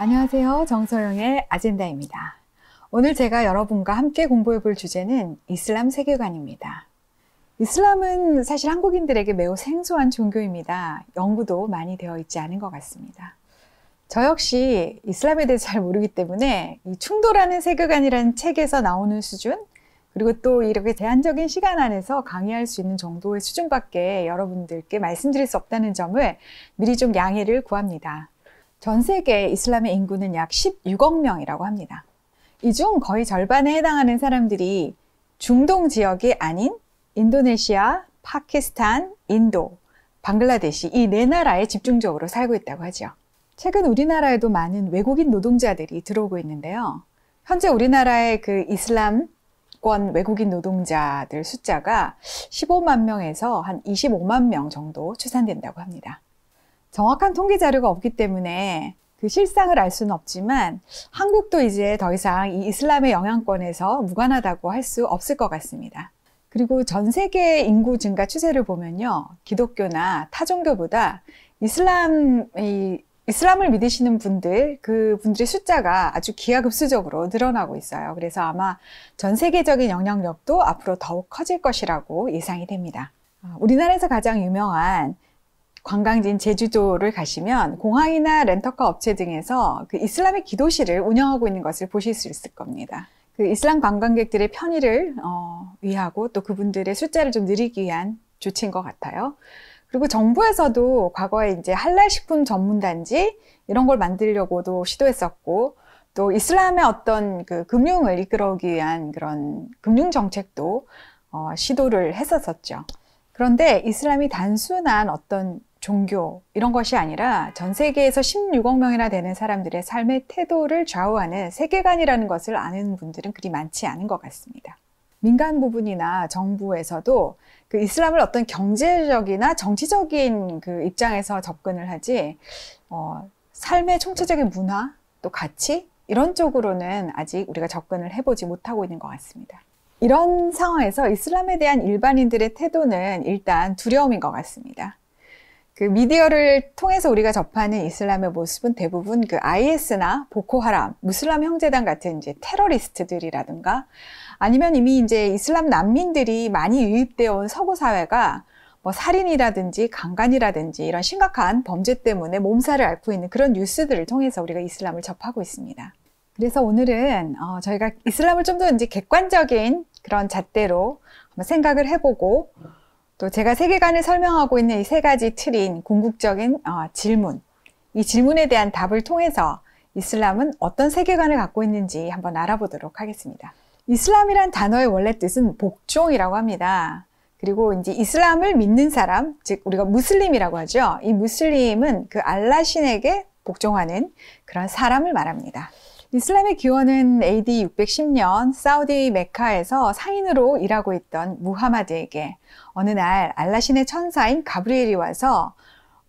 안녕하세요. 정서영의 아젠다입니다. 오늘 제가 여러분과 함께 공부해 볼 주제는 이슬람 세계관입니다. 이슬람은 사실 한국인들에게 매우 생소한 종교입니다. 연구도 많이 되어 있지 않은 것 같습니다. 저 역시 이슬람에 대해 잘 모르기 때문에 이 충돌하는 세계관이라는 책에서 나오는 수준, 그리고 또 이렇게 제한적인 시간 안에서 강의할 수 있는 정도의 수준밖에 여러분들께 말씀드릴 수 없다는 점을 미리 좀 양해를 구합니다. 전 세계 이슬람의 인구는 약 16억 명이라고 합니다. 이 중 거의 절반에 해당하는 사람들이 중동 지역이 아닌 인도네시아, 파키스탄, 인도, 방글라데시 이 네 나라에 집중적으로 살고 있다고 하죠. 최근 우리나라에도 많은 외국인 노동자들이 들어오고 있는데요. 현재 우리나라의 그 이슬람권 외국인 노동자들 숫자가 15만 명에서 한 25만 명 정도 추산된다고 합니다. 정확한 통계 자료가 없기 때문에 그 실상을 알 수는 없지만 한국도 이제 더 이상 이 이슬람의 영향권에서 무관하다고 할 수 없을 것 같습니다. 그리고 전 세계 인구 증가 추세를 보면요. 기독교나 타종교보다 이슬람, 이, 이슬람을 믿으시는 분들, 그 분들의 숫자가 아주 기하급수적으로 늘어나고 있어요. 그래서 아마 전 세계적인 영향력도 앞으로 더욱 커질 것이라고 예상이 됩니다. 아, 우리나라에서 가장 유명한 관광지인 제주도를 가시면 공항이나 렌터카 업체 등에서 그 이슬람의 기도실을 운영하고 있는 것을 보실 수 있을 겁니다. 그 이슬람 관광객들의 편의를 어, 위하고 또 그분들의 숫자를 좀 늘리기 위한 조치인 것 같아요. 그리고 정부에서도 과거에 이제 할랄 식품 전문 단지 이런 걸 만들려고도 시도했었고 또 이슬람의 어떤 그 금융을 이끌어오기 위한 그런 금융 정책도 어, 시도를 했었었죠. 그런데 이슬람이 단순한 어떤 종교 이런 것이 아니라 전 세계에서 16억 명이나 되는 사람들의 삶의 태도를 좌우하는 세계관이라는 것을 아는 분들은 그리 많지 않은 것 같습니다. 민간 부분이나 정부에서도 그 이슬람을 어떤 경제적이나 정치적인 그 입장에서 접근을 하지 어, 삶의 총체적인 문화 또 가치 이런 쪽으로는 아직 우리가 접근을 해보지 못하고 있는 것 같습니다. 이런 상황에서 이슬람에 대한 일반인들의 태도는 일단 두려움인 것 같습니다. 그 미디어를 통해서 우리가 접하는 이슬람의 모습은 대부분 그 IS나 보코하람, 무슬람 형제단 같은 이제 테러리스트들이라든가 아니면 이미 이제 이슬람 난민들이 많이 유입되어 온 서구 사회가 뭐 살인이라든지 강간이라든지 이런 심각한 범죄 때문에 몸살을 앓고 있는 그런 뉴스들을 통해서 우리가 이슬람을 접하고 있습니다. 그래서 오늘은 어, 저희가 이슬람을 좀 더 이제 객관적인 그런 잣대로 한번 생각을 해보고 또 제가 세계관을 설명하고 있는 이 세 가지 틀인 궁극적인 어, 질문, 이 질문에 대한 답을 통해서 이슬람은 어떤 세계관을 갖고 있는지 한번 알아보도록 하겠습니다. 이슬람이란 단어의 원래 뜻은 복종이라고 합니다. 그리고 이제 이슬람을 믿는 사람, 즉 우리가 무슬림이라고 하죠. 이 무슬림은 그 알라신에게 복종하는 그런 사람을 말합니다. 이슬람의 기원은 AD 610년 사우디 메카에서 상인으로 일하고 있던 무하마드에게 어느 날 알라신의 천사인 가브리엘이 와서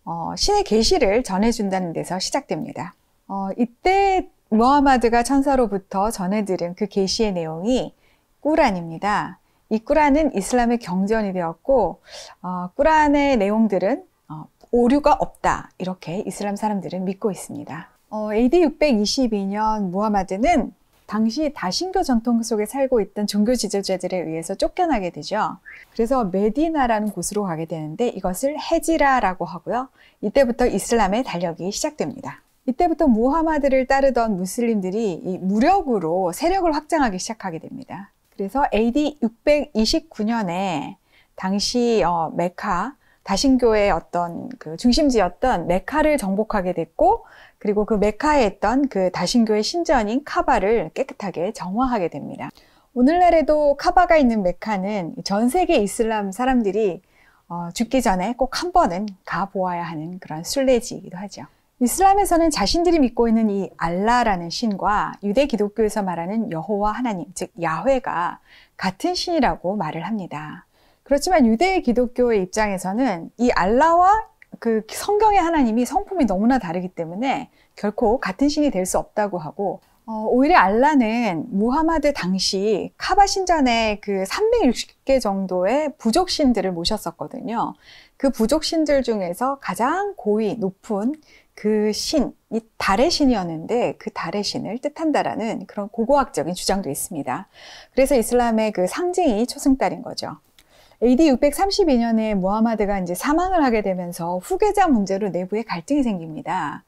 어, 신의 계시를 전해준다는 데서 시작됩니다. 어, 이때 무하마드가 천사로부터 전해들은 그 계시의 내용이 꾸란입니다. 이 꾸란은 이슬람의 경전이 되었고 어, 꾸란의 내용들은 어, 오류가 없다 이렇게 이슬람 사람들은 믿고 있습니다. 어, AD 622년 무하마드는 당시 다신교 전통 속에 살고 있던 종교 지도자들에 의해서 쫓겨나게 되죠. 그래서 메디나라는 곳으로 가게 되는데 이것을 헤지라라고 하고요. 이때부터 이슬람의 달력이 시작됩니다. 이때부터 무하마드를 따르던 무슬림들이 이 무력으로 세력을 확장하기 시작하게 됩니다. 그래서 AD 629년에 당시 어, 메카 다신교의 어떤 그 중심지였던 메카를 정복하게 됐고 그리고 그 메카에 있던 그 다신교의 신전인 카바를 깨끗하게 정화하게 됩니다. 오늘날에도 카바가 있는 메카는 전 세계 이슬람 사람들이 어, 죽기 전에 꼭 한 번은 가보아야 하는 그런 순례지이기도 하죠. 이슬람에서는 자신들이 믿고 있는 이 알라라는 신과 유대 기독교에서 말하는 여호와 하나님, 즉 야훼가 같은 신이라고 말을 합니다. 그렇지만 유대 기독교의 입장에서는 이 알라와 그 성경의 하나님이 성품이 너무나 다르기 때문에 결코 같은 신이 될 수 없다고 하고 어, 오히려 알라는 무하마드 당시 카바 신전에 그 360개 정도의 부족 신들을 모셨었거든요. 그 부족 신들 중에서 가장 고위 높은 그 신, 이 달의 신이었는데 그 달의 신을 뜻한다라는 그런 고고학적인 주장도 있습니다. 그래서 이슬람의 그 상징이 초승달인 거죠. AD 632년에 무하마드가 이제 사망을 하게 되면서 후계자 문제로 내부에 갈등이 생깁니다.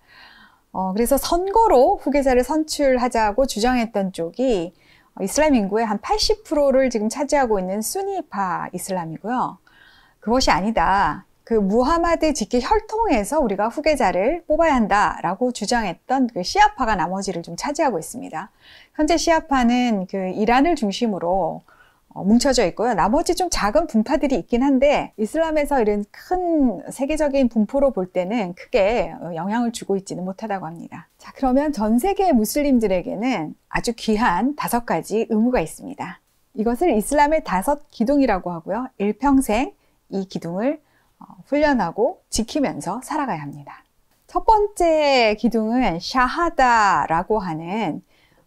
어, 그래서 선거로 후계자를 선출하자고 주장했던 쪽이 이슬람 인구의 한 80%를 지금 차지하고 있는 순위파 이슬람이고요. 그것이 아니다. 그 무하마드 직계 혈통에서 우리가 후계자를 뽑아야 한다라고 주장했던 그 시아파가 나머지를 좀 차지하고 있습니다. 현재 시아파는 그 이란을 중심으로 어, 뭉쳐져 있고요. 나머지 좀 작은 분파들이 있긴 한데 이슬람에서 이런 큰 세계적인 분포로 볼 때는 크게 어, 영향을 주고 있지는 못하다고 합니다. 자, 그러면 전 세계 무슬림들에게는 아주 귀한 다섯 가지 의무가 있습니다. 이것을 이슬람의 다섯 기둥이라고 하고요. 일평생 이 기둥을 어, 훈련하고 지키면서 살아가야 합니다. 첫 번째 기둥은 샤하다라고 하는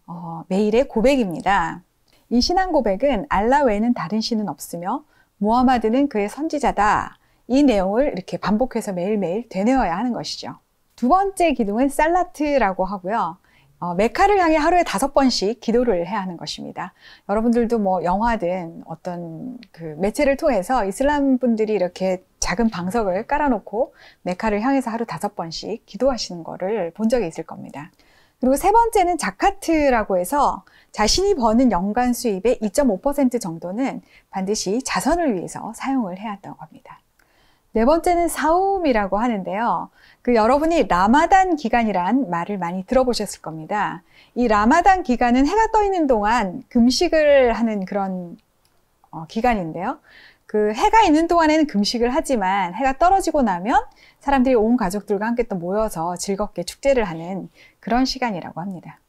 어, 매일의 고백입니다. 이 신앙 고백은 알라 외에는 다른 신은 없으며 무하마드는 그의 선지자다. 이 내용을 이렇게 반복해서 매일매일 되뇌어야 하는 것이죠. 두 번째 기둥은 살라트라고 하고요. 어, 메카를 향해 하루에 다섯 번씩 기도를 해야 하는 것입니다. 여러분들도 뭐 영화든 어떤 그 매체를 통해서 이슬람 분들이 이렇게 작은 방석을 깔아놓고 메카를 향해서 하루 다섯 번씩 기도하시는 거를 본 적이 있을 겁니다. 그리고 세 번째는 자카트라고 해서 자신이 버는 연간 수입의 2.5% 정도는 반드시 자선을 위해서 사용을 해왔 한다고 합니다. 네 번째는 사움이라고 하는데요. 그 여러분이 라마단 기간이란 말을 많이 들어보셨을 겁니다. 이 라마단 기간은 해가 떠 있는 동안 금식을 하는 그런 어, 기간인데요. 그 해가 있는 동안에는 금식을 하지만 해가 떨어지고 나면 사람들이 온 가족들과 함께 또 모여서 즐겁게 축제를 하는 그런 시간이라고 합니다.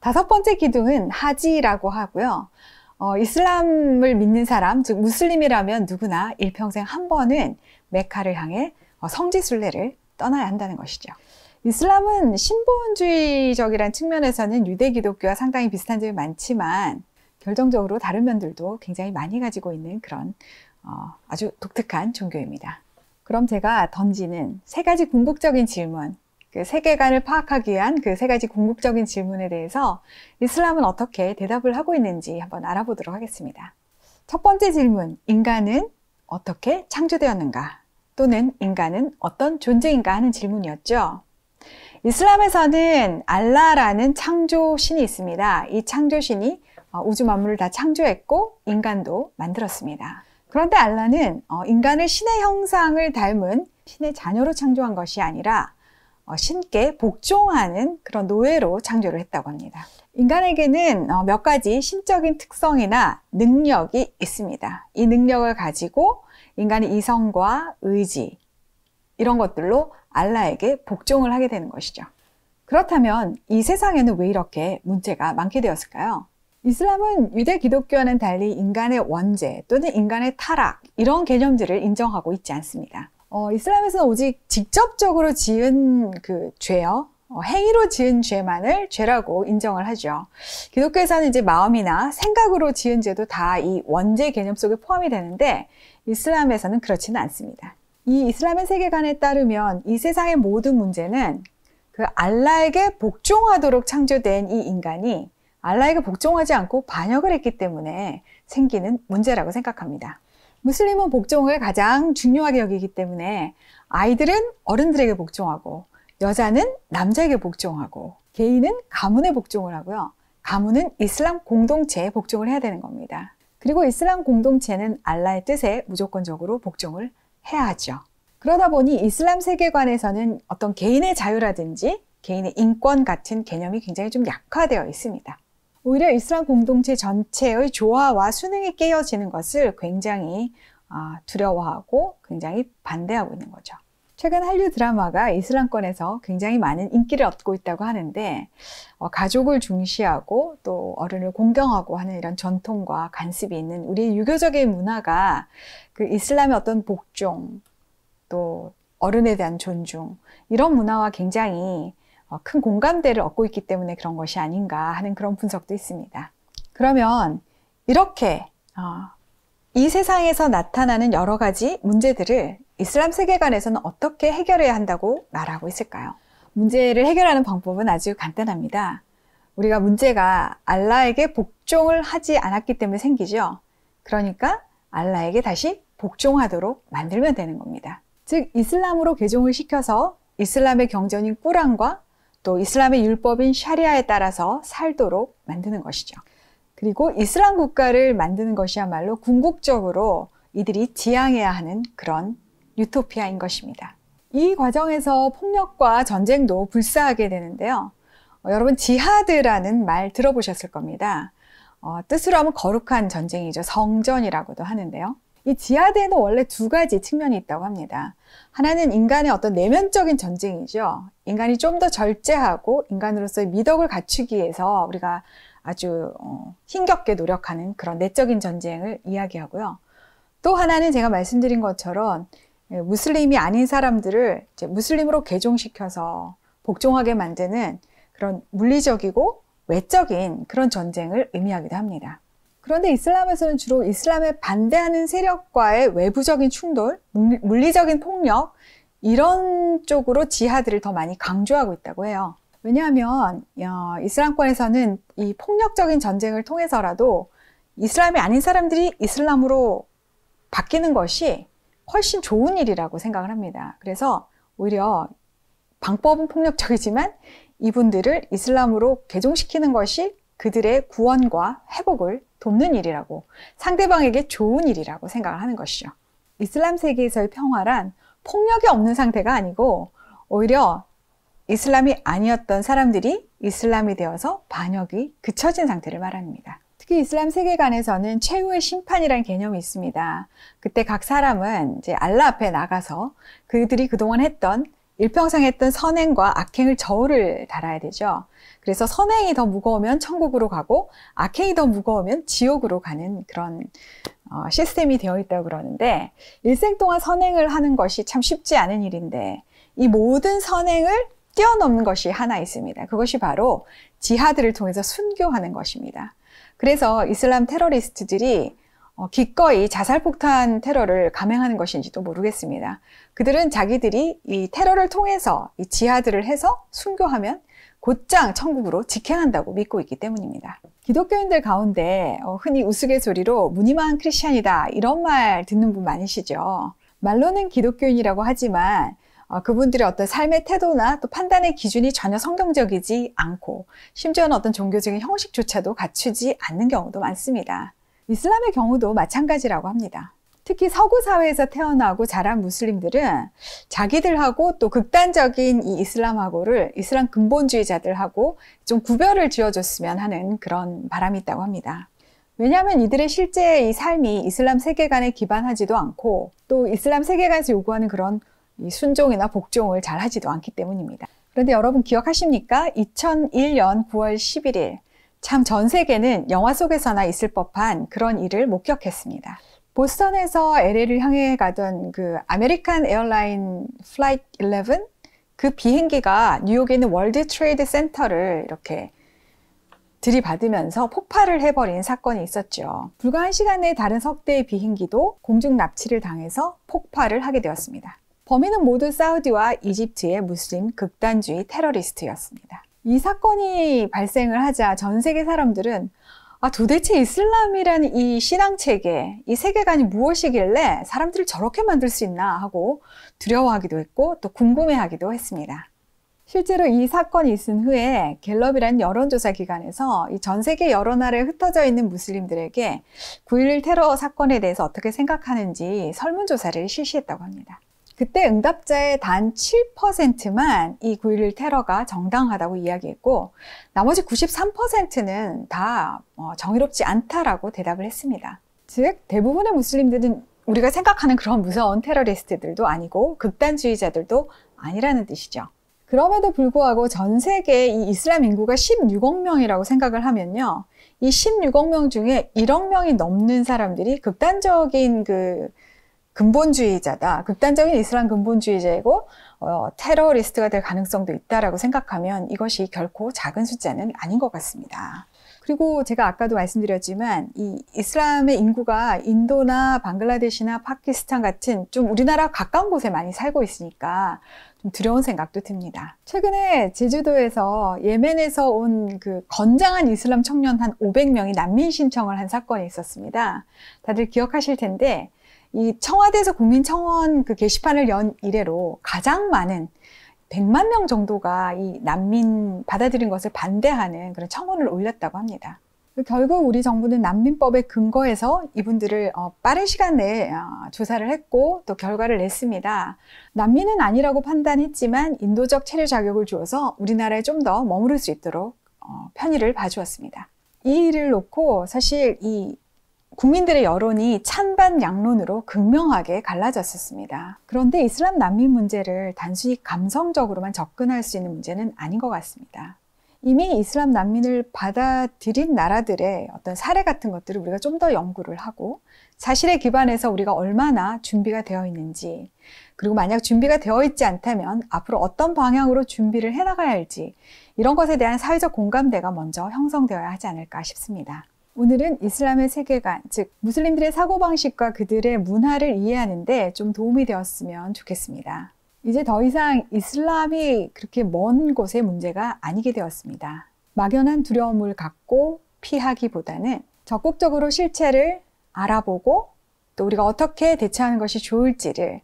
다섯 번째 기둥은 하지라고 하고요. 어, 이슬람을 믿는 사람, 즉 무슬림이라면 누구나 일평생 한 번은 메카를 향해 어, 성지순례를 떠나야 한다는 것이죠. 이슬람은 신본주의적이라는 측면에서는 유대 기독교와 상당히 비슷한 점이 많지만 결정적으로 다른 면들도 굉장히 많이 가지고 있는 그런 어, 아주 독특한 종교입니다. 그럼 제가 던지는 세 가지 궁극적인 질문, 그 세계관을 파악하기 위한 그 세 가지 궁극적인 질문에 대해서 이슬람은 어떻게 대답을 하고 있는지 한번 알아보도록 하겠습니다. 첫 번째 질문, 인간은 어떻게 창조되었는가? 또는 인간은 어떤 존재인가 하는 질문이었죠. 이슬람에서는 알라라는 창조신이 있습니다. 이 창조신이 어, 우주 만물을 다 창조했고 인간도 만들었습니다. 그런데 알라는 어, 인간을 신의 형상을 닮은 신의 자녀로 창조한 것이 아니라 어, 신께 복종하는 그런 노예로 창조를 했다고 합니다. 인간에게는 몇 가지 신적인 특성이나 능력이 있습니다. 이 능력을 가지고 인간의 이성과 의지 이런 것들로 알라에게 복종을 하게 되는 것이죠. 그렇다면 이 세상에는 왜 이렇게 문제가 많게 되었을까요? 이슬람은 유대 기독교와는 달리 인간의 원죄 또는 인간의 타락 이런 개념들을 인정하고 있지 않습니다. 어, 이슬람에서는 오직 직접적으로 지은 그 죄요. 어, 행위로 지은 죄만을 죄라고 인정을 하죠. 기독교에서는 이제 마음이나 생각으로 지은 죄도 다 이 원죄 개념 속에 포함이 되는데 이슬람에서는 그렇지는 않습니다. 이 이슬람의 세계관에 따르면 이 세상의 모든 문제는 그 알라에게 복종하도록 창조된 이 인간이 알라에게 복종하지 않고 반역을 했기 때문에 생기는 문제라고 생각합니다. 무슬림은 복종을 가장 중요하게 여기기 때문에 아이들은 어른들에게 복종하고 여자는 남자에게 복종하고 개인은 가문에 복종을 하고요. 가문은 이슬람 공동체에 복종을 해야 되는 겁니다. 그리고 이슬람 공동체는 알라의 뜻에 무조건적으로 복종을 해야 하죠. 그러다 보니 이슬람 세계관에서는 어떤 개인의 자유라든지 개인의 인권 같은 개념이 굉장히 좀 약화되어 있습니다. 오히려 이슬람 공동체 전체의 조화와 수능이 깨어지는 것을 굉장히 아, 두려워하고 굉장히 반대하고 있는 거죠. 최근 한류 드라마가 이슬람권에서 굉장히 많은 인기를 얻고 있다고 하는데 어, 가족을 중시하고 또 어른을 공경하고 하는 이런 전통과 간습이 있는 우리 유교적인 문화가 그 이슬람의 어떤 복종 또 어른에 대한 존중 이런 문화와 굉장히 어, 큰 공감대를 얻고 있기 때문에 그런 것이 아닌가 하는 그런 분석도 있습니다. 그러면 이렇게 어, 이 세상에서 나타나는 여러 가지 문제들을 이슬람 세계관에서는 어떻게 해결해야 한다고 말하고 있을까요? 문제를 해결하는 방법은 아주 간단합니다. 우리가 문제가 알라에게 복종을 하지 않았기 때문에 생기죠. 그러니까 알라에게 다시 복종하도록 만들면 되는 겁니다. 즉 이슬람으로 개종을 시켜서 이슬람의 경전인 꾸란과 또 이슬람의 율법인 샤리아에 따라서 살도록 만드는 것이죠. 그리고 이슬람 국가를 만드는 것이야말로 궁극적으로 이들이 지향해야 하는 그런 유토피아인 것입니다. 이 과정에서 폭력과 전쟁도 불사하게 되는데요. 어, 여러분 지하드라는 말 들어보셨을 겁니다. 어, 뜻으로 하면 거룩한 전쟁이죠. 성전이라고도 하는데요. 이지하대는 원래 두 가지 측면이 있다고 합니다. 하나는 인간의 어떤 내면적인 전쟁이죠. 인간이 좀 더 절제하고 인간으로서의 미덕을 갖추기 위해서 우리가 아주 어, 힘겹게 노력하는 그런 내적인 전쟁을 이야기하고요. 또 하나는 제가 말씀드린 것처럼 예, 무슬림이 아닌 사람들을 무슬림으로 개종시켜서 복종하게 만드는 그런 물리적이고 외적인 그런 전쟁을 의미하기도 합니다. 그런데 이슬람에서는 주로 이슬람에 반대하는 세력과의 외부적인 충돌, 물리적인 폭력, 이런 쪽으로 지하들을더 많이 강조하고 있다고 해요. 왜냐하면 어, 이슬람권에서는 이 폭력적인 전쟁을 통해서라도 이슬람이 아닌 사람들이 이슬람으로 바뀌는 것이 훨씬 좋은 일이라고 생각을 합니다. 그래서 오히려 방법은 폭력적이지만 이분들을 이슬람으로 개종시키는 것이 그들의 구원과 회복을 돕는 일이라고 상대방에게 좋은 일이라고 생각을 하는 것이죠. 이슬람 세계에서의 평화란 폭력이 없는 상태가 아니고 오히려 이슬람이 아니었던 사람들이 이슬람이 되어서 반역이 그쳐진 상태를 말합니다. 특히 이슬람 세계관에서는 최후의 심판이란 개념이 있습니다. 그때 각 사람은 이제 알라 앞에 나가서 그들이 그동안 했던 일평생 했던 선행과 악행을 저울을 달아야 되죠. 그래서 선행이 더 무거우면 천국으로 가고 악행이 더 무거우면 지옥으로 가는 그런 어, 시스템이 되어 있다고 그러는데 일생 동안 선행을 하는 것이 참 쉽지 않은 일인데 이 모든 선행을 뛰어넘는 것이 하나 있습니다. 그것이 바로 지하들을 통해서 순교하는 것입니다. 그래서 이슬람 테러리스트들이 어, 기꺼이 자살폭탄 테러를 감행하는 것인지도 모르겠습니다. 그들은 자기들이 이 테러를 통해서 이 지하들을 해서 순교하면 곧장 천국으로 직행한다고 믿고 있기 때문입니다. 기독교인들 가운데 어, 흔히 우스갯소리로 무늬만 크리스찬이다 이런 말 듣는 분 많으시죠. 말로는 기독교인이라고 하지만 어, 그분들의 어떤 삶의 태도나 또 판단의 기준이 전혀 성경적이지 않고 심지어는 어떤 종교적인 형식조차도 갖추지 않는 경우도 많습니다. 이슬람의 경우도 마찬가지라고 합니다. 특히 서구 사회에서 태어나고 자란 무슬림들은 자기들하고 또 극단적인 이 이슬람하고를 이슬람 근본주의자들하고 좀 구별을 지어줬으면 하는 그런 바람이 있다고 합니다. 왜냐하면 이들의 실제 이 삶이 이슬람 세계관에 기반하지도 않고 또 이슬람 세계관에서 요구하는 그런 순종이나 복종을 잘 하지도 않기 때문입니다. 그런데 여러분 기억하십니까? 2001년 9월 11일 참전 세계는 영화 속에서나 있을 법한 그런 일을 목격했습니다. 보스턴에서 LA를 향해 가던 그 아메리칸 에어라인 플라이트 11? 그 비행기가 뉴욕에 있는 월드 트레이드 센터를 이렇게 들이받으면서 폭발을 해버린 사건이 있었죠. 불과 한 시간 에 다른 석 대의 비행기도 공중 납치를 당해서 폭발을 하게 되었습니다. 범인은 모두 사우디와 이집트의 무슬림 극단주의 테러리스트였습니다. 이 사건이 발생을 하자 전 세계 사람들은 아, 도대체 이슬람이라는 이 신앙 체계, 이 세계관이 무엇이길래 사람들을 저렇게 만들 수 있나 하고 두려워하기도 했고 또 궁금해하기도 했습니다. 실제로 이 사건이 있은 후에 갤럽이라는 여론조사 기관에서 이 전 세계 여러 나라에 흩어져 있는 무슬림들에게 9.11 테러 사건에 대해서 어떻게 생각하는지 설문조사를 실시했다고 합니다. 그때 응답자의 단 7%만 이 9.11 테러가 정당하다고 이야기했고 나머지 93%는 다 어, 정의롭지 않다라고 대답을 했습니다. 즉 대부분의 무슬림들은 우리가 생각하는 그런 무서운 테러리스트들도 아니고 극단주의자들도 아니라는 뜻이죠. 그럼에도 불구하고 전 세계 이 이슬람 인구가 16억 명이라고 생각을 하면요. 이 16억 명 중에 1억 명이 넘는 사람들이 극단적인 그 근본주의자다. 극단적인 이슬람 근본주의자이고 어, 테러리스트가 될 가능성도 있다라고 생각하면 이것이 결코 작은 숫자는 아닌 것 같습니다. 그리고 제가 아까도 말씀드렸지만 이 이슬람의 인구가 인도나 방글라데시나 파키스탄 같은 좀 우리나라 가까운 곳에 많이 살고 있으니까 좀 두려운 생각도 듭니다. 최근에 제주도에서 예멘에서 온 그 건장한 이슬람 청년 한 500명이 난민 신청을 한 사건이 있었습니다. 다들 기억하실 텐데 이 청와대에서 국민청원 그 게시판을 연 이래로 가장 많은 100만 명 정도가 이 난민 받아들인 것을 반대하는 그런 청원을 올렸다고 합니다. 결국 우리 정부는 난민법에 근거해서 이분들을 어, 빠른 시간 내에 어, 조사를 했고 또 결과를 냈습니다. 난민은 아니라고 판단했지만 인도적 체류 자격을 주어서 우리나라에 좀 더 머무를 수 있도록 어, 편의를 봐주었습니다. 이 일을 놓고 사실 이 국민들의 여론이 찬반 양론으로 극명하게 갈라졌었습니다. 그런데 이슬람 난민 문제를 단순히 감성적으로만 접근할 수 있는 문제는 아닌 것 같습니다. 이미 이슬람 난민을 받아들인 나라들의 어떤 사례 같은 것들을 우리가 좀 더 연구를 하고 사실에 기반해서 우리가 얼마나 준비가 되어 있는지 그리고 만약 준비가 되어 있지 않다면 앞으로 어떤 방향으로 준비를 해 나가야 할지 이런 것에 대한 사회적 공감대가 먼저 형성되어야 하지 않을까 싶습니다. 오늘은 이슬람의 세계관, 즉 무슬림들의 사고방식과 그들의 문화를 이해하는데 좀 도움이 되었으면 좋겠습니다. 이제 더 이상 이슬람이 그렇게 먼 곳의 문제가 아니게 되었습니다. 막연한 두려움을 갖고 피하기보다는 적극적으로 실체를 알아보고 또 우리가 어떻게 대처하는 것이 좋을지를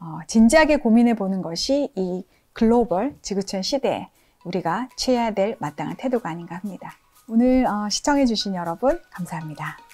어, 진지하게 고민해 보는 것이 이 글로벌 지구촌 시대에 우리가 취해야 될 마땅한 태도가 아닌가 합니다. 오늘 어, 시청해 주신 여러분 감사합니다.